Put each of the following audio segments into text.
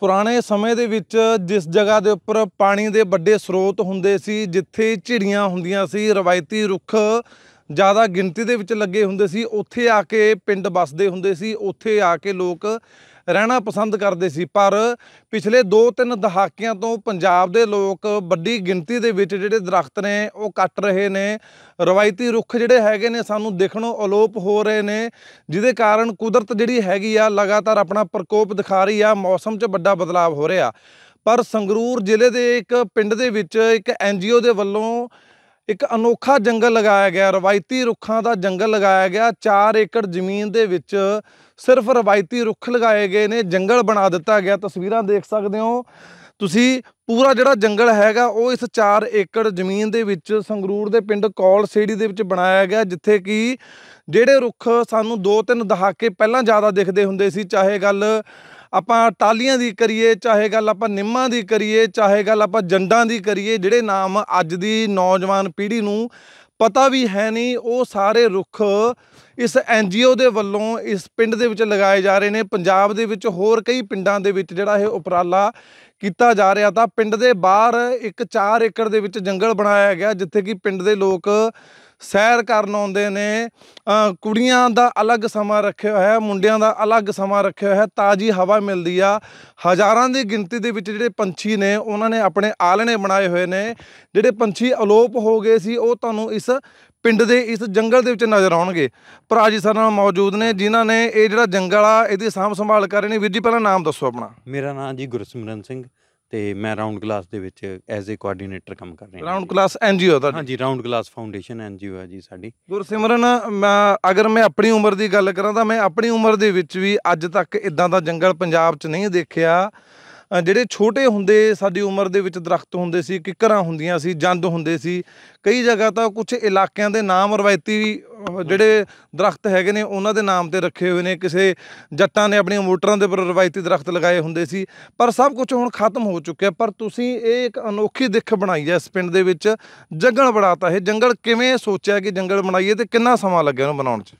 ਪੁਰਾਣੇ ਸਮੇਂ ਦੇ ਵਿੱਚ ਜਿਸ ਜਗ੍ਹਾ ਦੇ ਉੱਪਰ ਪਾਣੀ ਦੇ ਵੱਡੇ ਸਰੋਤ ਹੁੰਦੇ ਸੀ ਜਿੱਥੇ ਝਿੜੀਆਂ ਹੁੰਦੀਆਂ ਸੀ ਰਵਾਇਤੀ ਰੁੱਖ ਜ਼ਿਆਦਾ ਗਿਣਤੀ ਦੇ ਵਿੱਚ ਲੱਗੇ ਹੁੰਦੇ ਸੀ ਉੱਥੇ ਆ ਕੇ ਪਿੰਡ ਵੱਸਦੇ ਹੁੰਦੇ ਸੀ ਉੱਥੇ ਆ ਕੇ ਲੋਕ ਰਹਿਣਾ ਪਸੰਦ ਕਰਦੇ ਸੀ ਪਰ ਪਿਛਲੇ 2-3 ਦਹਾਕਿਆਂ ਤੋਂ ਪੰਜਾਬ ਦੇ ਲੋਕ ਵੱਡੀ ਗਿਣਤੀ ਦੇ ਵਿੱਚ ਜਿਹੜੇ ਦਰਖਤ ਨੇ ਉਹ ਕੱਟ ਰਹੇ ਨੇ ਰਵਾਇਤੀ ਰੁੱਖ ਜਿਹੜੇ ਹੈਗੇ ਨੇ ਸਾਨੂੰ ਦੇਖਣੋਂ ਅਲੋਪ ਹੋ ਰਹੇ ਨੇ ਜਿਹਦੇ ਕਾਰਨ ਕੁਦਰਤ ਜਿਹੜੀ ਹੈਗੀ ਆ ਲਗਾਤਾਰ ਆਪਣਾ ਪ੍ਰਕੋਪ ਦਿਖਾ ਰਹੀ ਆ ਮੌਸਮ 'ਚ ਵੱਡਾ ਬਦਲਾਅ ਹੋ ਰਿਹਾ ਪਰ ਸੰਗਰੂਰ ਜ਼ਿਲ੍ਹੇ ਦੇ ਇੱਕ ਪਿੰਡ ਦੇ ਵਿੱਚ ਇੱਕ ਐਨਜੀਓ ਦੇ ਵੱਲੋਂ ਇੱਕ ਅਨੋਖਾ ਜੰਗਲ ਲਗਾਇਆ ਗਿਆ ਰਵਾਇਤੀ ਰੁੱਖਾਂ ਦਾ ਜੰਗਲ ਲਗਾਇਆ ਗਿਆ 4 ਏਕੜ ਜ਼ਮੀਨ ਦੇ ਵਿੱਚ ਸਿਰਫ ਰਵਾਇਤੀ ਰੁੱਖ ਲਗਾਏ ਗਏ ਨੇ ਜੰਗਲ ਬਣਾ ਦਿੱਤਾ ਗਿਆ ਤਸਵੀਰਾਂ ਦੇਖ ਸਕਦੇ ਹੋ ਤੁਸੀਂ ਪੂਰਾ ਜਿਹੜਾ ਜੰਗਲ ਹੈਗਾ ਉਹ ਇਸ 4 ਏਕੜ ਜ਼ਮੀਨ ਦੇ ਵਿੱਚ ਸੰਗਰੂਰ ਦੇ ਪਿੰਡ ਕੌਲ ਸੇੜੀ ਦੇ ਵਿੱਚ ਬਣਾਇਆ ਗਿਆ ਜਿੱਥੇ ਕਿ ਜਿਹੜੇ ਰੁੱਖ ਸਾਨੂੰ 2-3 ਦਹਾਕੇ ਪਹਿਲਾਂ ਜ਼ਿਆਦਾ ਦਿਖਦੇ ਹੁੰਦੇ ਸੀ ਚਾਹੇ ਗੱਲ ਆਪਾਂ ਟਾਲੀਆਂ ਦੀ ਕਰੀਏ ਚਾਹੇ ਗੱਲ ਆਪਾਂ ਨਿੰਮਾਂ ਦੀ ਕਰੀਏ ਚਾਹੇ ਗੱਲ ਆਪਾਂ ਜੰਡਾਂ ਦੀ ਕਰੀਏ ਜਿਹੜੇ ਨਾਮ ਅੱਜ ਦੀ ਨੌਜਵਾਨ ਪੀੜ੍ਹੀ ਨੂੰ ਪਤਾ ਵੀ ਹੈ ਨਹੀਂ ਉਹ ਸਾਰੇ ਰੁੱਖ ਇਸ ਐਨਜੀਓ ਦੇ ਵੱਲੋਂ ਇਸ ਪਿੰਡ ਦੇ ਵਿੱਚ ਲਗਾਏ ਜਾ ਰਹੇ ਨੇ ਪੰਜਾਬ ਦੇ ਵਿੱਚ ਹੋਰ ਕਈ ਪਿੰਡਾਂ ਦੇ ਵਿੱਚ ਜਿਹੜਾ ਇਹ ਉਪਰਾਲਾ ਕੀਤਾ ਜਾ ਰਿਹਾ ਤਾਂ ਪਿੰਡ ਦੇ ਬਾਹਰ ਇੱਕ 4 ਏਕੜ ਦੇ ਵਿੱਚ ਜੰਗਲ ਬਣਾਇਆ ਗਿਆ ਜਿੱਥੇ ਕਿ ਪਿੰਡ ਦੇ ਲੋਕ ਸੈਰ ਕਰਨ ਆਉਂਦੇ ਨੇ ਕੁੜੀਆਂ ਦਾ ਅਲੱਗ ਸਮਾਂ ਰੱਖਿਆ ਹੋਇਆ ਹੈ ਮੁੰਡਿਆਂ ਦਾ ਅਲੱਗ ਸਮਾਂ ਰੱਖਿਆ ਹੋਇਆ ਹੈ ਤਾਜ਼ੀ ਹਵਾ ਮਿਲਦੀ ਆ ਹਜ਼ਾਰਾਂ ਦੀ ਗਿਣਤੀ ਦੇ ਵਿੱਚ ਜਿਹੜੇ ਪੰਛੀ ਨੇ ਉਹਨਾਂ ਨੇ ਆਪਣੇ ਆਲਣੇ ਬਣਾਏ ਹੋਏ ਨੇ ਜਿਹੜੇ ਪੰਛੀ ਅਲੋਪ ਹੋ ਗਏ ਸੀ ਉਹ ਤੁਹਾਨੂੰ ਇਸ ਪਿੰਡ ਦੇ ਇਸ ਜੰਗਲ ਦੇ ਵਿੱਚ ਨਜ਼ਰ ਆਉਣਗੇ ਭਰਾ ਜੀ ਸਾਡੇ ਨਾਲ ਮੌਜੂਦ ਨੇ ਜਿਨ੍ਹਾਂ ਨੇ ਇਹ ਜਿਹੜਾ ਜੰਗਲ ਆ ਇਹਦੀ ਸਾਂਭ ਸੰਭਾਲ ਕਰ ਰਹੇ ਨੇ ਵੀਰ ਜੀ ਪਹਿਲਾਂ ਨਾਮ ਦੱਸੋ ਆਪਣਾ ਮੇਰਾ ਨਾਮ ਜੀ ਗੁਰਸਿਮਰਨ ਸਿੰਘ ਤੇ ਮੈਂ ਰਾਉਂਡ ਗਲਾਸ ਦੇ ਵਿੱਚ ਐਜ਼ ਅ ਕੋਆਰਡੀਨੇਟਰ ਕੰਮ ਕਰ ਰਿਹਾ ਰਾਉਂਡ ਗਲਾਸ ਐਨਜੀਓ ਦਾ ਹਾਂਜੀ ਰਾਉਂਡ ਗਲਾਸ ਫਾਊਂਡੇਸ਼ਨ ਐਨਜੀਓ ਹੈ ਜੀ ਸਾਡੀ ਗੁਰਸਿਮਰਨ ਮੈਂ ਅਗਰ ਮੈਂ ਆਪਣੀ ਉਮਰ ਦੀ ਗੱਲ ਕਰਾਂ ਤਾਂ ਮੈਂ ਆਪਣੀ ਉਮਰ ਦੇ ਵਿੱਚ ਵੀ ਅੱਜ ਤੱਕ ਇਦਾਂ ਦਾ ਜੰਗਲ ਪੰਜਾਬ 'ਚ ਨਹੀਂ ਦੇਖਿਆ ਜਿਹੜੇ ਛੋਟੇ ਹੁੰਦੇ ਸਾਡੀ ਉਮਰ ਦੇ ਵਿੱਚ ਦਰਖਤ ਹੁੰਦੇ ਸੀ ਕਿਕਰਾਂ ਹੁੰਦੀਆਂ ਸੀ ਜੰਦ ਹੁੰਦੇ ਸੀ ਕਈ ਜਗ੍ਹਾ ਤਾਂ ਕੁਝ ਇਲਾਕਿਆਂ ਦੇ ਨਾਮ ਰਵਾਇਤੀ ਜਿਹੜੇ ਦਰਖਤ ਹੈਗੇ ਨੇ ਉਹਨਾਂ ਦੇ ਨਾਮ ਤੇ ਰੱਖੇ ਹੋਏ ਨੇ ਕਿਸੇ ਜੱਟਾਂ ਨੇ ਆਪਣੀਆਂ ਮੋਟਰਾਂ ਦੇ ਉੱਪਰ ਰਵਾਇਤੀ ਦਰਖਤ ਲਗਾਏ ਹੁੰਦੇ ਸੀ ਪਰ ਸਭ ਕੁਝ ਹੁਣ ਖਤਮ ਹੋ ਚੁੱਕਿਆ ਪਰ ਤੁਸੀਂ ਇਹ ਇੱਕ ਅਨੋਖੀ ਦਿੱਖ ਬਣਾਈ ਹੈ ਇਸ ਪਿੰਡ ਦੇ ਵਿੱਚ ਜੰਗਲ ਬਣਾਤਾ ਹੈ ਜੰਗਲ ਕਿਵੇਂ ਸੋਚਿਆ ਕਿ ਜੰਗਲ ਬਣਾਈਏ ਤੇ ਕਿੰਨਾ ਸਮਾਂ ਲੱਗਿਆ ਉਹਨੂੰ ਬਣਾਉਣ 'ਚ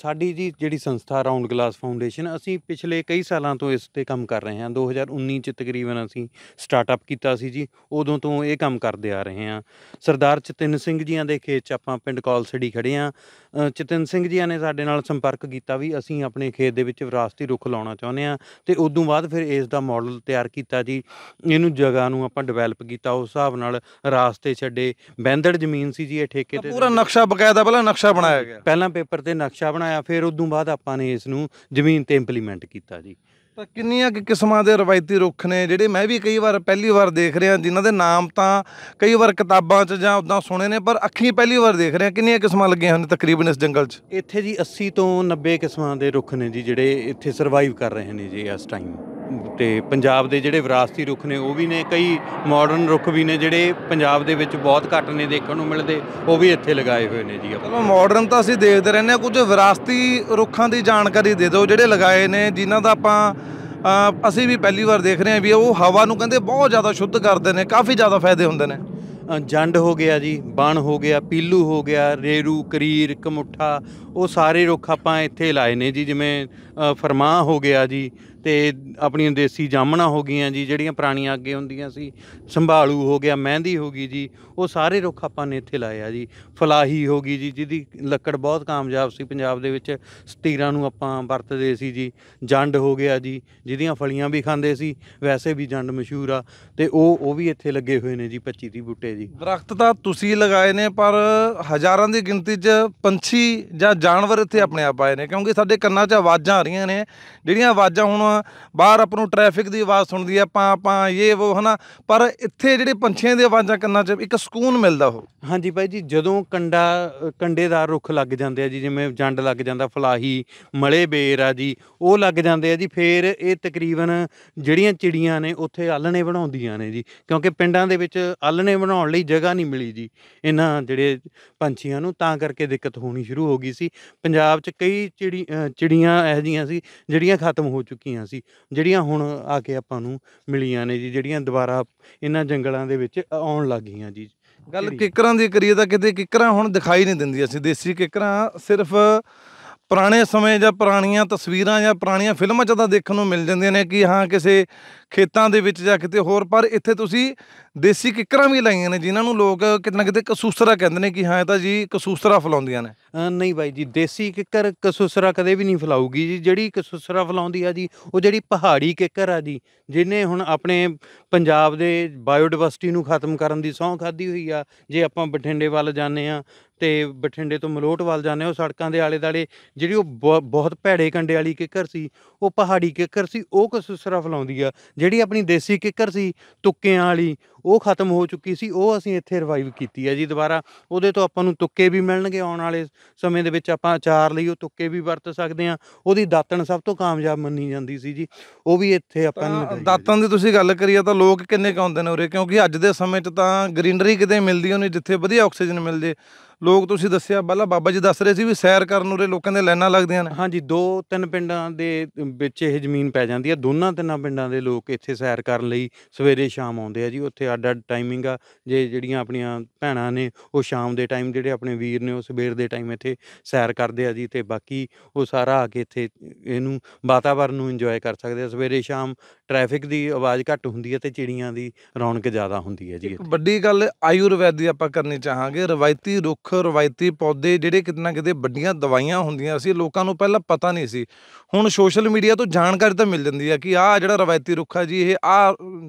ਸਾਡੀ ਜੀ ਜਿਹੜੀ ਸੰਸਥਾ ਰਾਉਂਡ ਗਲਾਸ ਫਾਊਂਡੇਸ਼ਨ ਅਸੀਂ ਪਿਛਲੇ ਕਈ ਸਾਲਾਂ ਤੋਂ ਇਸ ਤੇ ਕੰਮ ਕਰ ਰਹੇ ਹਾਂ 2019 ਚ ਤਕਰੀਬਨ ਅਸੀਂ ਸਟਾਰਟਅਪ ਕੀਤਾ ਸੀ ਜੀ ਉਦੋਂ ਤੋਂ ਇਹ ਕੰਮ ਕਰਦੇ ਆ ਰਹੇ ਹਾਂ ਸਰਦਾਰ ਚਤਿੰਨ ਸਿੰਘ ਜੀਆਂ ਦੇ ਖੇਤ 'ਚ ਆਪਾਂ ਪਿੰਡ ਕਾਲਸੜੀ ਖੜੇ ਆ ਚਤਨ ਸਿੰਘ ਜੀ ਨੇ ਸਾਡੇ ਨਾਲ ਸੰਪਰਕ ਕੀਤਾ ਵੀ ਅਸੀਂ ਆਪਣੇ ਖੇਤ ਦੇ ਵਿੱਚ ਵਿਰਾਸਤੀ ਰੁੱਖ ਲਾਉਣਾ ਚਾਹੁੰਦੇ ਆ ਤੇ ਉਸ ਤੋਂ ਬਾਅਦ ਫਿਰ ਇਸ ਦਾ ਮਾਡਲ ਤਿਆਰ ਕੀਤਾ ਜੀ ਇਹਨੂੰ ਜਗ੍ਹਾ ਨੂੰ ਆਪਾਂ ਡਿਵੈਲਪ ਕੀਤਾ ਉਸ ਹਿਸਾਬ ਨਾਲ ਰਾਸਤੇ ਛੱਡੇ ਬੈਂਦੜ ਜ਼ਮੀਨ ਸੀ ਜੀ ਇਹ ਠੇਕੇ ਤੇ ਪੂਰਾ ਨਕਸ਼ਾ ਬਕਾਇਦਾ ਪਹਿਲਾਂ ਨਕਸ਼ਾ ਬਣਾਇਆ ਗਿਆ ਪਹਿਲਾਂ ਪੇਪਰ ਤੇ ਨਕਸ਼ਾ ਬਣਾਇਆ ਫਿਰ ਉਸ ਤੋਂ ਬਾਅਦ ਆਪਾਂ ਨੇ ਇਸ ਨੂੰ ਜ਼ਮੀਨ ਤੇ ਇੰਪਲੀਮੈਂਟ ਕੀਤਾ ਜੀ ਤਾਂ ਕਿੰਨੀਆਂ ਕਿ ਕਿਸਮਾਂ ਦੇ ਰਵਾਇਤੀ ਰੁੱਖ ਨੇ ਜਿਹੜੇ ਮੈਂ ਵੀ ਕਈ ਵਾਰ ਪਹਿਲੀ ਵਾਰ ਦੇਖ ਰਿਹਾ ਜਿਨ੍ਹਾਂ ਦੇ ਨਾਮ ਤਾਂ ਕਈ ਵਾਰ ਕਿਤਾਬਾਂ 'ਚ ਜਾਂ ਉਦਾਂ ਸੁਣੇ ਨੇ ਪਰ ਅੱਖੀਂ ਪਹਿਲੀ ਵਾਰ ਦੇਖ ਰਿਹਾ ਕਿੰਨੀਆਂ ਕਿਸਮਾਂ ਲੱਗੀਆਂ ਹਨ ਤਕਰੀਬਨ ਇਸ ਜੰਗਲ 'ਚ ਇੱਥੇ ਜੀ 80 ਤੋਂ 90 ਕਿਸਮਾਂ ਦੇ ਰੁੱਖ ਨੇ ਜੀ ਜਿਹੜੇ ਇੱਥੇ ਸਰਵਾਈਵ ਕਰ ਰਹੇ ਨੇ ਜੀ ਇਸ ਟਾਈਮ ਤੇ ਪੰਜਾਬ ਦੇ ਜਿਹੜੇ ਵਿਰਾਸਤੀ ਰੁੱਖ ਨੇ ਉਹ ਵੀ ਨੇ ਕਈ ਮਾਡਰਨ ਰੁੱਖ ਵੀ ਨੇ ਜਿਹੜੇ ਪੰਜਾਬ ਦੇ ਵਿੱਚ ਬਹੁਤ ਘੱਟ ਨੇ ਦੇਖਣ ਨੂੰ ਮਿਲਦੇ ਉਹ ਵੀ ਇੱਥੇ ਲਗਾਏ ਹੋਏ ਨੇ ਜੀ ਆਪਾਂ ਮਾਡਰਨ ਤਾਂ ਅਸੀਂ ਦੇਖਦੇ ਰਹਿੰਦੇ ਆ ਕੁਝ ਵਿਰਾਸਤੀ ਰੁੱਖਾਂ ਦੀ ਜਾਣਕਾਰੀ ਦੇ ਦਿਓ ਜਿਹੜੇ ਲਗਾਏ ਨੇ ਜਿਨ੍ਹਾਂ ਦਾ ਆਪਾਂ ਅਸੀਂ ਵੀ ਪਹਿਲੀ ਵਾਰ ਦੇਖ ਰਹੇ ਆ ਵੀ ਉਹ ਹਵਾ ਨੂੰ ਕਹਿੰਦੇ ਬਹੁਤ ਜ਼ਿਆਦਾ ਸ਼ੁੱਧ ਕਰਦੇ ਨੇ ਕਾਫੀ ਜ਼ਿਆਦਾ ਫਾਇਦੇ ਹੁੰਦੇ ਨੇ ਜੰਡ ਹੋ ਗਿਆ ਜੀ ਬਣ ਹੋ ਗਿਆ ਪੀਲੂ ਹੋ ਗਿਆ ਰੇਰੂ ਕਰੀਰ ਕਮੁੱਠਾ ਉਹ ਸਾਰੇ ਰੁੱਖ ਆਪਾਂ ਇੱਥੇ ਲਾਏ ਨੇ ਜੀ ਜਿਵੇਂ ਫਰਮਾ ਹੋ ਗਿਆ ਜੀ ਤੇ ਆਪਣੀਆਂ ਦੇਸੀ ਜਾਮਣਾ ਹੋ ਗਈਆਂ ਜੀ ਜਿਹੜੀਆਂ ਪੁਰਾਣੀਆਂ ਅੱਗੇ ਹੁੰਦੀਆਂ ਸੀ ਸੰਭਾਲੂ ਹੋ ਗਿਆ ਮਹਿੰਦੀ ਹੋ ਗਈ ਜੀ ਉਹ ਸਾਰੇ ਰੁੱਖ ਆਪਾਂ ਨੇ ਇੱਥੇ ਲਾਏ ਆ ਜੀ ਫਲਾਹੀ ਹੋ ਗਈ ਜੀ ਜਿਹਦੀ ਲੱਕੜ ਬਹੁਤ ਕਾਮਯਾਬ ਸੀ ਪੰਜਾਬ ਦੇ ਵਿੱਚ ਸਤੀਰਾਂ ਨੂੰ ਆਪਾਂ ਵਰਤਦੇ ਸੀ ਜੀ ਜੰਡ ਹੋ ਗਿਆ ਜੀ ਜਿਹਦੀਆਂ ਫਲੀਆਂ ਵੀ ਖਾਂਦੇ ਸੀ ਵੈਸੇ ਵੀ ਜੰਡ ਮਸ਼ਹੂਰ ਆ ਤੇ ਉਹ ਉਹ ਵੀ ਇੱਥੇ ਲੱਗੇ ਹੋਏ ਨੇ ਜੀ 25 ਦੀ ਬੂਟੇ ਜੀ ਦਰਖਤ ਤਾਂ ਤੁਸੀਂ ਲਗਾਏ ਨੇ ਪਰ ਹਜ਼ਾਰਾਂ ਦੀ ਗਿਣਤੀ 'ਚ ਪੰਛੀ ਜਾਂ ਜਾਨਵਰ ਇੱਥੇ ਆਪਣੇ ਆਪ ਆਏ ਨੇ ਕਿਉਂਕਿ ਸਾਡੇ ਕੰਨਾਂ 'ਚ ਆਵਾਜ਼ਾਂ ਆ ਰਹੀਆਂ ਨੇ ਜਿਹੜੀਆਂ ਆਵਾਜ਼ਾਂ ਹੁਣ ਆ ਬਾਹਰ ਆਪ ਨੂੰ ਟ੍ਰੈਫਿਕ ਦੀ ਆਵਾਜ਼ ਸੁਣਦੀ ਆ ਪਾ ਪਾ ਇਹ ਉਹ ਹਨਾ ਪਰ ਇੱਥੇ ਜਿਹੜੇ ਪੰਛੀਆਂ ਦੀ ਆਵਾਜ਼ਾਂ ਕੰਨਾਂ 'ਚ ਇੱਕ ਸਕੂਨ ਮਿਲਦਾ ਉਹ ਹਾਂਜੀ ਭਾਈ ਜੀ ਜਦੋਂ ਕੰਡਾ ਕੰਡੇਦਾਰ ਰੁੱਖ ਲੱਗ ਜਾਂਦੇ ਆ ਜੀ ਜਿਵੇਂ ਜੰਡ ਲੱਗ ਜਾਂਦਾ ਫਲਾਹੀ ਮਲੇ ਬੇਰ ਆ ਜੀ ਉਹ ਲੱਗ ਜਾਂਦੇ ਆ ਜੀ ਫੇਰ ਇਹ ਤਕਰੀਬਨ ਜਿਹੜੀਆਂ ਚਿੜੀਆਂ ਨੇ ਉੱਥੇ ਆਲਣੇ ਬਣਾਉਂਦੀਆਂ ਨੇ ਜੀ ਕਿਉਂਕਿ ਪਿੰਡਾਂ ਦੇ ਵਿੱਚ ਆਲਣੇ ਬਣਾਉਣ ਲਈ ਜਗ੍ਹਾ ਨਹੀਂ ਮਿਲੀ ਜੀ ਇਹਨਾਂ ਜਿਹੜੇ ਪੰਛੀਆਂ ਨੂੰ ਤਾਂ ਕਰਕੇ ਦਿੱਕਤ ਹੋਣੀ ਸ਼ੁਰੂ ਹੋ ਗਈ ਸੀ ਪੰਜਾਬ 'ਚ ਕਈ ਚਿੜੀ ਚਿੜੀਆਂ ਇਹ ਜੀਆਂ ਸੀ ਜਿਹੜੀਆਂ ਖਤਮ ਹੋ ਚੁੱਕੀਆਂ ਹੁੰਦੀਆਂ ਸੀ ਜਿਹੜੀਆਂ ਹੁਣ ਆ ਕੇ ਆਪਾਂ ਨੂੰ ਮਿਲੀਆਂ ਨੇ ਜੀ ਜਿਹੜੀਆਂ ਦੁਬਾਰਾ ਇਹਨਾਂ ਜੰਗਲਾਂ ਦੇ ਵਿੱਚ ਆਉਣ ਲੱਗੀਆਂ ਜੀ ਗੱਲ ਕਿਕਰਾਂ ਦੀ ਕਰੀਏ ਤਾਂ ਕਿਤੇ ਕਿਕਰਾਂ ਹੁਣ ਦਿਖਾਈ ਨਹੀਂ ਦਿੰਦੀਆਂ ਸੀ ਦੇਸੀ ਕਿਕਰਾਂ ਸਿਰਫ ਪੁਰਾਣੇ ਸਮੇਂ ਜਾਂ ਪੁਰਾਣੀਆਂ ਤਸਵੀਰਾਂ ਜਾਂ ਪੁਰਾਣੀਆਂ ਫਿਲਮਾਂ 'ਚ ਤਾਂ ਦੇਖਣ ਨੂੰ ਮਿਲ ਜਾਂਦੀਆਂ ਨੇ ਕਿ ਹਾਂ ਕਿਸੇ ਖੇਤਾਂ ਦੇ ਵਿੱਚ ਜਾਂ ਕਿਤੇ ਹੋਰ ਪਰ ਇੱਥੇ ਤੁਸੀਂ ਦੇਸੀ ਕਿੱਕਰਾਂ ਵੀ ਲਾਈਆਂ ਨੇ ਜਿਨ੍ਹਾਂ ਨੂੰ ਲੋਕ ਕਿਤੇ ਨਾ ਕਿਤੇ ਕਸੂਸਰਾ ਕਹਿੰਦੇ ਨੇ ਕਿ ਹਾਂ ਇਹ ਤਾਂ ਜੀ ਕਸੂਸਰਾ ਫਲਾਉਂਦੀਆਂ ਨੇ ਨਹੀਂ ਬਾਈ ਜੀ ਦੇਸੀ ਕਿੱਕਰ ਕਸੂਸਰਾ ਕਦੇ ਵੀ ਨਹੀਂ ਫਲਾਉਗੀ ਜੀ ਜਿਹੜੀ ਕਸੂਸਰਾ ਫਲਾਉਂਦੀ ਆ ਜੀ ਉਹ ਜਿਹੜੀ ਪਹਾੜੀ ਕਿੱਕਰ ਆ ਜੀ ਜਿਨੇ ਹੁਣ ਆਪਣੇ ਪੰਜਾਬ ਦੇ ਬਾਇਓਡਾਇਵਰਸਿਟੀ ਨੂੰ ਖਤਮ ਕਰਨ ਦੀ ਸੌਂ ਖਾਦੀ ਹੋਈ ਆ ਜੇ ਆਪਾਂ ਬਠਿੰਡੇ ਵੱਲ ਜਾਂਦੇ ਆ ਤੇ ਬਠਿੰਡੇ ਤੋਂ ਮਲੋਟ ਵੱਲ ਜਾਂਦੇ ਉਹ ਸੜਕਾਂ ਦੇ ਆਲੇ-ਦਾਲੇ ਜਿਹੜੀ ਉਹ ਬਹੁਤ ਭੈੜੇ ਕੰਡੇ ਵਾਲੀ ਕਿੱਕਰ ਸੀ ਉਹ ਪਹਾੜੀ ਕਿੱਕਰ ਸੀ ਉਹ ਕਸੂਸਰਾ ਫਲਾਉਂਦੀ ਆ ਜਿਹੜੀ ਆਪਣੀ ਦੇਸੀ ਕਿੱਕਰ ਸੀ ਤੁੱਕਿਆਂ ਵਾਲੀ ਉਹ ਖਤਮ ਹੋ ਚੁੱਕੀ ਸੀ ਉਹ ਅਸੀਂ ਇੱਥੇ ਰਿਵਾਈਵ ਕੀਤੀ ਹੈ ਜੀ ਦੁਬਾਰਾ ਉਹਦੇ ਤੋਂ ਆਪਾਂ ਨੂੰ ਤੁੱਕੇ ਵੀ ਮਿਲਣਗੇ ਆਉਣ ਵਾਲੇ ਸਮੇਂ ਦੇ ਵਿੱਚ ਆਪਾਂ ਅਚਾਰ ਲਈ ਉਹ ਤੁੱਕੇ ਵੀ ਵਰਤ ਸਕਦੇ ਆ ਉਹਦੀ ਦਾਤਣ ਸਭ ਤੋਂ ਕਾਮਯਾਬ ਮੰਨੀ ਜਾਂਦੀ ਸੀ ਜੀ ਉਹ ਵੀ ਇੱਥੇ ਆਪਾਂ ਨੂੰ ਦਾਤਣ ਦੀ ਤੁਸੀਂ ਗੱਲ ਕਰੀਆ ਤਾਂ ਲੋਕ ਕਿੰਨੇ ਕਾਉਂਦੇ ਨੇ ਉਰੇ ਕਿਉਂਕਿ ਅੱਜ ਦੇ ਸਮੇਂ 'ਚ ਤਾਂ ਗ੍ਰੀਨਰੀ ਕਿਤੇ ਮਿਲਦੀ ਉਹ ਨਹੀਂ ਜਿੱਥੇ ਵਧੀਆ ਆਕਸੀਜਨ ਮਿਲ ਜੇ ਲੋਕ ਤੁਸੀਂ ਦੱਸਿਆ ਬਾਲਾ ਬਾਬਾ ਜੀ ਦੱਸ ਰਹੇ ਸੀ ਵੀ ਸੈਰ ਕਰਨ ਉਰੇ ਲੋਕਾਂ ਦੇ ਲਾਈਨਾਂ ਲੱਗਦੀਆਂ ਨੇ ਹਾਂਜੀ ਦੋ ਤਿੰਨ ਪਿੰਡਾਂ ਦੇ ਵਿੱਚ ਇਹ ਜ਼ਮੀਨ ਪੈ ਜਾਂਦੀ ਹੈ ਦੋਨਾਂ ਤਿੰਨਾਂ ਪਿੰਡਾਂ ਦੇ ਲੋਕ ਇੱਥੇ ਸੈਰ ਕਰਨ ਲਈ ਸਵੇਰੇ ਸ਼ਾਮ ਆਉਂਦੇ ਆ ਜੀ ਉੱਥੇ ਅੱਡ ਅੱਡ ਟਾਈਮਿੰਗ ਆ ਜੇ ਜਿਹੜੀਆਂ ਆਪਣੀਆਂ ਭੈਣਾਂ ਨੇ ਉਹ ਸ਼ਾਮ ਦੇ ਟਾਈਮ ਜਿਹੜੇ ਆਪਣੇ ਵੀਰ ਨੇ ਉਹ ਸਵੇਰ ਦੇ ਟਾਈਮ ਇੱਥੇ ਸੈਰ ਕਰਦੇ ਆ ਜੀ ਤੇ ਬਾਕੀ ਉਹ ਸਾਰਾ ਆ ਕੇ ਇੱਥੇ ਇਹਨੂੰ ਵਾਤਾਵਰਨ ਨੂੰ ਇੰਜੋਏ ਕਰ ਸਕਦੇ ਆ ਸਵੇਰੇ ਸ਼ਾਮ ਟ੍ਰੈਫਿਕ ਦੀ ਆਵਾਜ਼ ਘੱਟ ਹੁੰਦੀ ਹੈ ਤੇ ਚਿੜੀਆਂ ਦੀ ਰੌਣਕ ਜ਼ਿਆਦਾ ਹੁੰਦੀ ਹੈ ਜੀ ਇੱਕ ਵੱਡੀ ਗੱਲ ਆਯੁਰਵੈਦ ਦੀ ਆਪਾਂ ਕਰਨੀ ਚਾਹਾਂਗੇ ਰਵਾਇਤੀ ਰੁੱਖ ਮੁੱਖ ਰਵਾਇਤੀ ਪੌਦੇ ਜਿਹੜੇ ਕਿਤਨਾ ਕਿਤੇ ਵੱਡੀਆਂ ਦਵਾਈਆਂ ਹੁੰਦੀਆਂ ਸੀ ਲੋਕਾਂ ਨੂੰ ਪਹਿਲਾਂ ਪਤਾ ਨਹੀਂ ਸੀ ਹੁਣ ਸੋਸ਼ਲ ਮੀਡੀਆ ਤੋਂ ਜਾਣਕਾਰੀ ਤਾਂ ਮਿਲ ਜਾਂਦੀ ਆ ਕਿ ਆਹ ਜਿਹੜਾ ਰਵਾਇਤੀ ਰੁੱਖ ਆ ਜੀ ਇਹ ਆ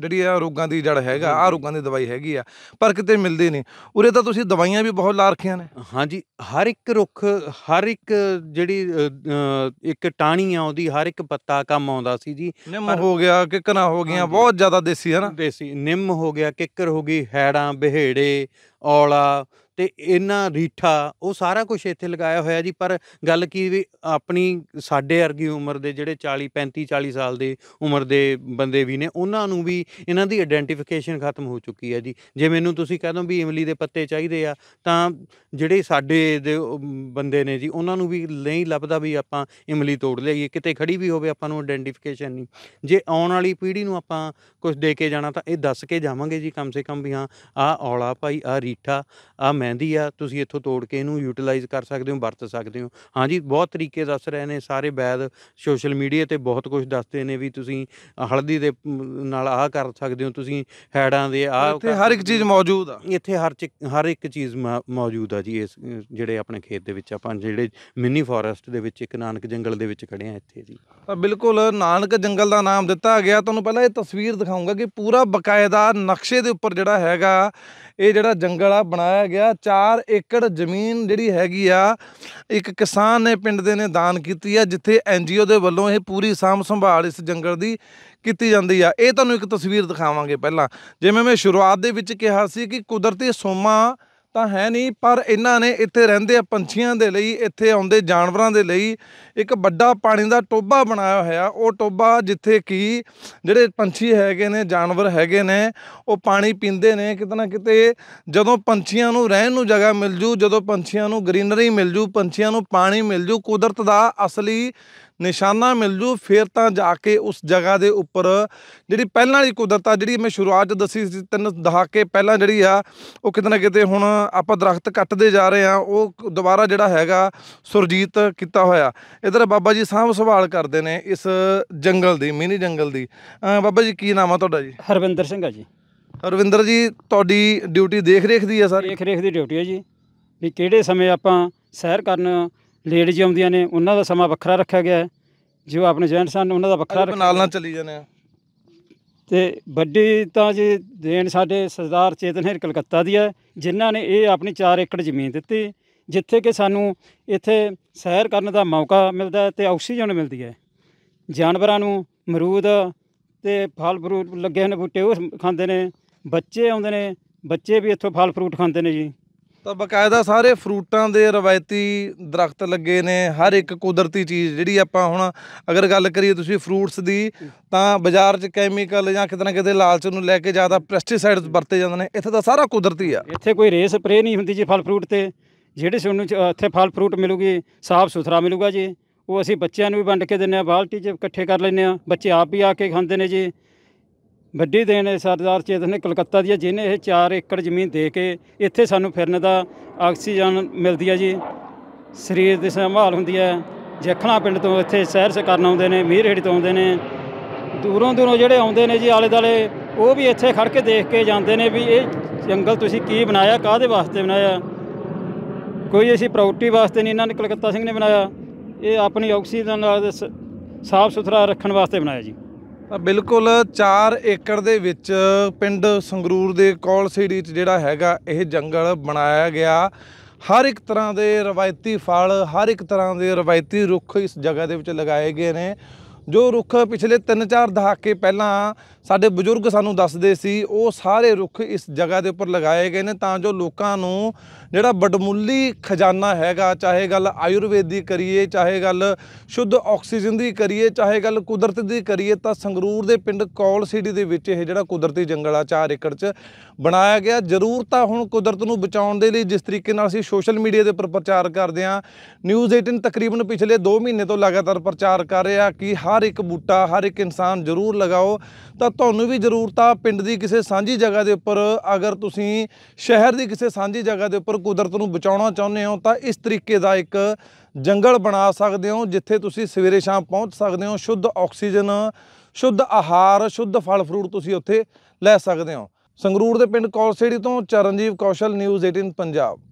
ਜਿਹੜੀ ਆ ਰੋਗਾਂ ਦੀ ਜੜ ਹੈਗਾ ਆ ਰੋਗਾਂ ਦੀ ਦਵਾਈ ਹੈਗੀ ਆ ਪਰ ਕਿਤੇ ਮਿਲਦੀ ਨਹੀਂ ਉਰੇ ਤਾਂ ਤੁਸੀਂ ਦਵਾਈਆਂ ਵੀ ਬਹੁਤ ਲਾ ਰੱਖੀਆਂ ਨੇ ਹਾਂਜੀ ਹਰ ਇੱਕ ਰੁੱਖ ਹਰ ਇੱਕ ਜਿਹੜੀ ਇੱਕ ਟਾਣੀ ਆ ਉਹਦੀ ਹਰ ਇੱਕ ਪੱਤਾ ਕੰਮ ਆਉਂਦਾ ਸੀ ਜੀ ਨਿੰਮ ਹੋ ਗਿਆ ਕਨਾ ਹੋ ਗਈਆਂ ਬਹੁਤ ਜ਼ਿਆਦਾ ਦੇਸੀ ਹੈ ਨਾ ਦੇਸੀ ਨਿੰਮ ਹੋ ਗਿਆ ਕਿੱਕਰ ਹੋ ਗਈ ਹੈੜਾਂ ਬਿਹੇੜੇ ਔਲਾ ਤੇ ਇਹਨਾਂ ਰੀਠਾ ਉਹ ਸਾਰਾ ਕੁਝ ਇੱਥੇ ਲਗਾਇਆ ਹੋਇਆ ਜੀ ਪਰ ਗੱਲ ਕੀ ਵੀ ਆਪਣੀ ਸਾਡੇ ਵਰਗੀ ਉਮਰ ਦੇ ਜਿਹੜੇ 40 35 40 ਸਾਲ ਦੇ ਉਮਰ ਦੇ ਬੰਦੇ ਵੀ ਨੇ ਉਹਨਾਂ ਨੂੰ ਵੀ ਇਹਨਾਂ ਦੀ ਆਇਡੈਂਟੀਫਿਕੇਸ਼ਨ ਖਤਮ ਹੋ ਚੁੱਕੀ ਹੈ ਜੀ ਜੇ ਮੈਨੂੰ ਤੁਸੀਂ ਕਹਿ ਵੀ ਇਮਲੀ ਦੇ ਪੱਤੇ ਚਾਹੀਦੇ ਆ ਤਾਂ ਜਿਹੜੇ ਸਾਡੇ ਦੇ ਬੰਦੇ ਨੇ ਜੀ ਉਹਨਾਂ ਨੂੰ ਵੀ ਨਹੀਂ ਲੱਭਦਾ ਵੀ ਆਪਾਂ ਇਮਲੀ ਤੋੜ ਲਈਏ ਕਿਤੇ ਖੜੀ ਵੀ ਹੋਵੇ ਆਪਾਂ ਨੂੰ ਆਇਡੈਂਟੀਫਿਕੇਸ਼ਨ ਨਹੀਂ ਜੇ ਆਉਣ ਵਾਲੀ ਪੀੜ੍ਹੀ ਨੂੰ ਆਪਾਂ ਕੁਝ ਦੇ ਕੇ ਜਾਣਾ ਤਾਂ ਇਹ ਦੱਸ ਕੇ ਜਾਵਾਂਗੇ ਜੀ ਕਮ ਸੇ ਕਮ ਵੀ ਹਾਂ ਆ ਔਲਾ ਭਾਈ ਆ ਰੀਠਾ ਆ ਮਹਿੰਦੀ ਆ ਤੁਸੀਂ ਇੱਥੋਂ ਤੋੜ ਕੇ ਇਹਨੂੰ ਯੂਟਿਲਾਈਜ਼ ਕਰ ਸਕਦੇ ਹੋ ਵਰਤ ਸਕਦੇ ਹੋ ਹਾਂਜੀ ਬਹੁਤ ਤਰੀਕੇ ਦੱਸ ਰਹੇ ਨੇ ਸਾਰੇ ਬੈਦ ਸੋਸ਼ਲ ਮੀਡੀਆ ਤੇ ਬਹੁਤ ਕੁਝ ਦੱਸਦੇ ਨੇ ਵੀ ਤੁਸੀਂ ਹਲਦੀ ਦੇ ਨਾਲ ਆਹ ਕਰ ਸਕਦੇ ਹੋ ਤੁਸੀਂ ਹੈੜਾਂ ਦੇ ਆਹ ਇੱਥੇ ਹਰ ਇੱਕ ਚੀਜ਼ ਮੌਜੂਦ ਆ ਇੱਥੇ ਹਰ ਹਰ ਇੱਕ ਚੀਜ਼ ਮੌਜੂਦ ਆ ਜੀ ਇਸ ਜਿਹੜੇ ਆਪਣੇ ਖੇਤ ਦੇ ਵਿੱਚ ਆਪਾਂ ਜਿਹੜੇ ਮਿੰਨੀ ਫੋਰੈਸਟ ਦੇ ਵਿੱਚ ਇੱਕ ਨਾਨਕ ਜੰਗਲ ਦੇ ਵਿੱਚ ਖੜੇ ਆ ਇੱਥੇ ਜੀ ਤਾਂ ਬਿਲਕੁਲ ਨਾਨਕ ਜੰਗਲ ਦਾ ਨਾਮ ਦਿੱਤਾ ਗਿਆ ਤੁਹਾਨੂੰ ਪਹਿਲਾਂ ਇਹ ਤਸਵੀਰ ਦਿਖਾਉਂਗਾ ਕਿ ਪੂਰਾ ਬਕਾਇਦਾ ਨਕਸ਼ੇ ਦੇ ਉੱਪਰ ਜਿਹੜਾ ਹੈਗਾ ਇਹ ਜਿਹੜਾ ਜੰਗਲ ਆ ਬਣਾਇਆ ਗਿਆ 4 ਏਕੜ ਜ਼ਮੀਨ ਜਿਹੜੀ ਹੈਗੀ ਆ ਇੱਕ ਕਿਸਾਨ ਨੇ ਪਿੰਡ ਦੇ ਨੇ ਦਾਨ ਕੀਤੀ ਆ ਜਿੱਥੇ ਐਨਜੀਓ ਦੇ ਵੱਲੋਂ ਇਹ ਪੂਰੀ ਸਾਂਭ ਸੰਭਾਲ ਇਸ ਜੰਗਲ ਦੀ ਕੀਤੀ ਜਾਂਦੀ ਆ ਇਹ ਤੁਹਾਨੂੰ ਇੱਕ ਤਸਵੀਰ ਦਿਖਾਵਾਂਗੇ ਪਹਿਲਾਂ ਜਿਵੇਂ ਮੈਂ ਸ਼ੁਰੂਆਤ ਦੇ ਵਿੱਚ ਕਿਹਾ ਸੀ ਕਿ ਕੁਦਰਤੀ ਸੋਮਾ ਤਾਂ ਹੈ ਨਹੀਂ ਪਰ ਇਹਨਾਂ ਨੇ ਇੱਥੇ ਰਹਿੰਦੇ ਆ ਪੰਛੀਆਂ ਦੇ ਲਈ ਇੱਥੇ ਆਉਂਦੇ ਜਾਨਵਰਾਂ ਦੇ ਲਈ ਇੱਕ ਵੱਡਾ ਪਾਣੀ ਦਾ ਟੋਬਾ ਬਣਾਇਆ ਹੋਇਆ ਉਹ ਟੋਬਾ ਜਿੱਥੇ ਕਿ ਜਿਹੜੇ ਪੰਛੀ ਹੈਗੇ ਨੇ ਜਾਨਵਰ ਹੈਗੇ ਨੇ ਉਹ ਪਾਣੀ ਪੀਂਦੇ ਨੇ ਕਿਤਨਾ ਕਿਤੇ ਜਦੋਂ ਪੰਛੀਆਂ ਨੂੰ ਰਹਿਣ ਨੂੰ ਜਗ੍ਹਾ ਮਿਲ ਜੂ ਜਦੋਂ ਪੰਛੀਆਂ ਨੂੰ ਗ੍ਰੀਨਰੀ ਮਿਲ ਜੂ ਪੰਛੀਆਂ ਨੂੰ ਪਾਣੀ ਮਿਲ ਜੂ ਕੁਦਰਤ ਦਾ ਅਸਲੀ ਨਿਸ਼ਾਨਾ ਮਿਲ ਜੂ ਫੇਰ ਤਾਂ ਜਾ ਕੇ ਉਸ ਜਗ੍ਹਾ ਦੇ ਉੱਪਰ ਜਿਹੜੀ ਪਹਿਲਾਂ ਵਾਲੀ ਕੁਦਰਤ ਆ ਜਿਹੜੀ ਮੈਂ ਸ਼ੁਰੂਆਤ ਚ ਦੱਸੀ ਸੀ ਤਿੰਨ ਦਹਾਕੇ ਪਹਿਲਾਂ ਜਿਹੜੀ ਆ ਉਹ ਕਿਤੇ ਨਾ ਕਿਤੇ ਹੁਣ ਆਪਾਂ ਦਰਖਤ ਕੱਟਦੇ ਜਾ ਰਹੇ ਆ ਉਹ ਦੁਬਾਰਾ ਜਿਹੜਾ ਹੈਗਾ ਸੁਰਜੀਤ ਕੀਤਾ ਹੋਇਆ ਇਧਰ ਬਾਬਾ ਜੀ ਸਾਂਭ ਸੰਭਾਲ ਕਰਦੇ ਨੇ ਇਸ ਜੰਗਲ ਦੀ ਮਿਨੀ ਜੰਗਲ ਦੀ ਬਾਬਾ ਜੀ ਕੀ ਨਾਮ ਆ ਤੁਹਾਡਾ ਜੀ ਹਰਵਿੰਦਰ ਸਿੰਘ ਆ ਜੀ ਹਰਵਿੰਦਰ ਜੀ ਤੁਹਾਡੀ ਡਿਊਟੀ ਦੇਖ ਰੇਖ ਦੀ ਆ ਸਰ ਦੇਖ ਰੇਖ ਦੀ ਡਿਊਟੀ ਹੈ ਜੀ ਵੀ ਕਿਹੜੇ ਸਮੇਂ ਆਪਾਂ ਸੈਰ ਕਰਨ ਲੇਡੀਜ਼ ਆਉਂਦੀਆਂ ਨੇ ਉਹਨਾਂ ਦਾ ਸਮਾਂ ਵੱਖਰਾ ਰੱਖਿਆ ਗਿਆ ਹੈ ਜੋ ਆਪਣੇ ਜੈਂਟ ਸਨ ਉਹਨਾਂ ਦਾ ਵੱਖਰਾ ਰੱਖ ਨਾਲ ਨਾਲ ਚੱਲੀ ਜਾਂਦੇ ਆ ਤੇ ਵੱਡੀ ਤਾਂ ਜੀ ਦੇਣ ਸਾਡੇ ਸਰਦਾਰ ਚੇਤਨ ਹੇਰ ਕਲਕੱਤਾ ਦੀ ਹੈ ਜਿਨ੍ਹਾਂ ਨੇ ਇਹ ਆਪਣੀ 4 ਏਕੜ ਜ਼ਮੀਨ ਦਿੱਤੀ ਜਿੱਥੇ ਕਿ ਸਾਨੂੰ ਇੱਥੇ ਸੈਰ ਕਰਨ ਦਾ ਮੌਕਾ ਮਿਲਦਾ ਤੇ ਆਕਸੀਜਨ ਮਿਲਦੀ ਹੈ ਜਾਨਵਰਾਂ ਨੂੰ ਮਰੂਦ ਤੇ ਫਲ ਫਰੂਟ ਲੱਗੇ ਨੇ ਬੂਟੇ ਉਹ ਖਾਂਦੇ ਨੇ ਬੱਚੇ ਆਉਂਦੇ ਨੇ ਬੱਚੇ ਵੀ ਇੱਥੋਂ ਫਲ ਫਰੂਟ ਖਾਂਦੇ ਨੇ ਜੀ ਤਾਂ ਬਕਾਇਦਾ ਸਾਰੇ ਫਰੂਟਾਂ ਦੇ ਰਵਾਇਤੀ ਦਰਖਤ ਲੱਗੇ ਨੇ ਹਰ ਇੱਕ ਕੁਦਰਤੀ ਚੀਜ਼ ਜਿਹੜੀ ਆਪਾਂ ਹੁਣ ਅਗਰ ਗੱਲ ਕਰੀਏ ਤੁਸੀਂ ਫਰੂਟਸ ਦੀ ਤਾਂ ਬਾਜ਼ਾਰ 'ਚ ਕੈਮੀਕਲ ਜਾਂ ਕਿਤੇ ਨਾ ਕਿਤੇ ਲਾਲਚ ਨੂੰ ਲੈ ਕੇ ਜ਼ਿਆਦਾ ਪੈਸਟੀਸਾਈਡਸ ਵਰਤੇ ਜਾਂਦੇ ਨੇ ਇੱਥੇ ਤਾਂ ਸਾਰਾ ਕੁਦਰਤੀ ਆ ਇੱਥੇ ਕੋਈ ਰੇਸ ਸਪਰੇ ਨਹੀਂ ਹੁੰਦੀ ਜੀ ਫਲ ਫਰੂਟ ਤੇ ਜਿਹੜੇ ਸਾਨੂੰ ਇੱਥੇ ਫਲ ਫਰੂਟ ਮਿਲੂਗੀ ਸਾਫ਼ ਸੁਥਰਾ ਮਿਲੂਗਾ ਜੀ ਉਹ ਅਸੀਂ ਬੱਚਿਆਂ ਨੂੰ ਵੀ ਵੰਡ ਕੇ ਦਿੰਨੇ ਆ ਬਾਲਟੀ 'ਚ ਇਕੱਠੇ ਕਰ ਲੈਨੇ ਆ ਬੱਚੇ ਆਪ ਵੀ ਆ ਕੇ ਖਾਂਦੇ ਨੇ ਜੀ ਵੱਡੀ ਦੇਣ ਹੈ ਸਰਦਾਰ ਚੇਤਨ ਨੇ ਕਲਕੱਤਾ ਦੀ ਜਿਹਨੇ ਇਹ 4 ਏਕੜ ਜ਼ਮੀਨ ਦੇ ਕੇ ਇੱਥੇ ਸਾਨੂੰ ਫਿਰਨ ਦਾ ਆਕਸੀਜਨ ਮਿਲਦੀ ਹੈ ਜੀ ਸਰੀਰ ਦੀ ਸੰਭਾਲ ਹੁੰਦੀ ਹੈ ਜਖਣਾ ਪਿੰਡ ਤੋਂ ਇੱਥੇ ਸੈਰ ਸੇ ਕਰਨ ਆਉਂਦੇ ਨੇ ਮੀਰਹੇੜੀ ਤੋਂ ਆਉਂਦੇ ਨੇ ਦੂਰੋਂ ਦੂਰੋਂ ਜਿਹੜੇ ਆਉਂਦੇ ਨੇ ਜੀ ਆਲੇ ਦਾਲੇ ਉਹ ਵੀ ਇੱਥੇ ਖੜ ਕੇ ਦੇਖ ਕੇ ਜਾਂਦੇ ਨੇ ਵੀ ਇਹ ਜੰਗਲ ਤੁਸੀਂ ਕੀ ਬਣਾਇਆ ਕਾਹਦੇ ਵਾਸਤੇ ਬਣਾਇਆ ਕੋਈ ਅਸੀਂ ਪ੍ਰਾਪਰਟੀ ਵਾਸਤੇ ਨਹੀਂ ਇਹਨਾਂ ਨੇ ਕਲਕੱਤਾ ਸਿੰਘ ਨੇ ਬਣਾਇਆ ਇਹ ਆਪਣੀ ਆਕਸੀਜਨ ਨਾਲ ਸਾਫ਼ ਸੁਥਰਾ ਰੱਖਣ ਵਾਸਤੇ ਬਣਾਇਆ ਜੀ ਤਾਂ ਬਿਲਕੁਲ 4 ਏਕੜ ਦੇ ਵਿੱਚ ਪਿੰਡ ਸੰਗਰੂਰ ਦੇ ਕੋਲ ਸੇੜੀ 'ਚ ਜਿਹੜਾ ਹੈਗਾ ਇਹ ਜੰਗਲ ਬਣਾਇਆ ਗਿਆ ਹਰ ਇੱਕ ਤਰ੍ਹਾਂ ਦੇ ਰਵਾਇਤੀ ਫਲ ਹਰ ਇੱਕ ਤਰ੍ਹਾਂ ਦੇ ਰਵਾਇਤੀ ਰੁੱਖ ਇਸ ਜਗ੍ਹਾ ਦੇ ਵਿੱਚ ਲਗਾਏ ਗਏ ਨੇ ਜੋ ਰੁੱਖ ਪਿਛਲੇ 3-4 ਦਹਾਕੇ ਪਹਿਲਾਂ ਸਾਡੇ ਬਜ਼ੁਰਗ ਸਾਨੂੰ ਦੱਸਦੇ ਸੀ ਉਹ ਸਾਰੇ ਰੁੱਖ ਇਸ ਜਗ੍ਹਾ ਦੇ ਉੱਪਰ ਲਗਾਏ ਗਏ ਨੇ ਤਾਂ ਜੋ ਲੋਕਾਂ ਨੂੰ ਜਿਹੜਾ ਬਡਮੁੱਲੀ ਖਜ਼ਾਨਾ ਹੈਗਾ ਚਾਹੇ ਗੱਲ ਆਯੁਰਵੇਦ ਦੀ ਕਰੀਏ ਚਾਹੇ ਗੱਲ ਸ਼ੁੱਧ ਆਕਸੀਜਨ ਦੀ ਕਰੀਏ ਚਾਹੇ ਗੱਲ ਕੁਦਰਤ ਦੀ ਕਰੀਏ ਤਾਂ ਸੰਗਰੂਰ ਦੇ ਪਿੰਡ ਕੌਲ ਸਿਟੀ ਦੇ ਵਿੱਚ ਇਹ ਜਿਹੜਾ ਕੁਦਰਤੀ ਜੰਗਲ ਆ 4 ਏਕੜ 'ਚ ਬਣਾਇਆ ਗਿਆ ਜ਼ਰੂਰ ਤਾਂ ਹੁਣ ਕੁਦਰਤ ਨੂੰ ਬਚਾਉਣ ਦੇ ਲਈ ਜਿਸ ਤਰੀਕੇ ਨਾਲ ਅਸੀਂ ਸੋਸ਼ਲ ਮੀਡੀਆ ਦੇ ਉੱਪਰ ਪ੍ਰਚਾਰ ਕਰਦੇ ਆ ਨਿਊਜ਼ 18 ਤਕਰੀਬਨ ਪਿਛਲੇ 2 ਮਹੀਨੇ ਤੋਂ ਲਗਾਤਾਰ ਪ੍ਰਚਾਰ ਕਰ ਰਿਹਾ ਕਿ ਹਰ ਇੱਕ ਬੂਟਾ ਹਰ ਇੱਕ ਇਨਸਾਨ ਜ਼ਰੂਰ ਲਗਾਓ ਤਾਂ ਤੁਹਾਨੂੰ ਵੀ ਜ਼ਰੂਰਤ ਆ ਪਿੰਡ ਦੀ ਕਿਸੇ ਸਾਂਝੀ ਜਗ੍ਹਾ ਦੇ ਉੱਪਰ ਅਗਰ ਤੁਸੀਂ ਸ਼ਹਿਰ ਦੀ ਕਿਸੇ ਸਾਂਝੀ ਜਗ੍ਹਾ ਦੇ ਉੱਪਰ ਕੁਦਰਤ ਨੂੰ ਬਚਾਉਣਾ ਚਾਹੁੰਦੇ ਹੋ ਤਾਂ ਇਸ ਤਰੀਕੇ ਦਾ ਇੱਕ ਜੰਗਲ ਬਣਾ ਸਕਦੇ ਹੋ ਜਿੱਥੇ ਤੁਸੀਂ ਸਵੇਰੇ ਸ਼ਾਮ ਪਹੁੰਚ ਸਕਦੇ ਹੋ ਸ਼ੁੱਧ ਆਕਸੀਜਨ ਸ਼ੁੱਧ ਆਹਾਰ ਸ਼ੁੱਧ ਫਲ ਫਰੂਟ ਤੁਸੀਂ ਉੱਥੇ ਲੈ ਸਕਦੇ ਹੋ ਸੰਗਰੂਰ ਦੇ ਪਿੰਡ ਕੌਲਸੇੜੀ ਤੋਂ ਚਰਨਜੀਵ ਕੌਸ਼ਲ ਨਿਊਜ਼ 18 ਪੰਜਾਬ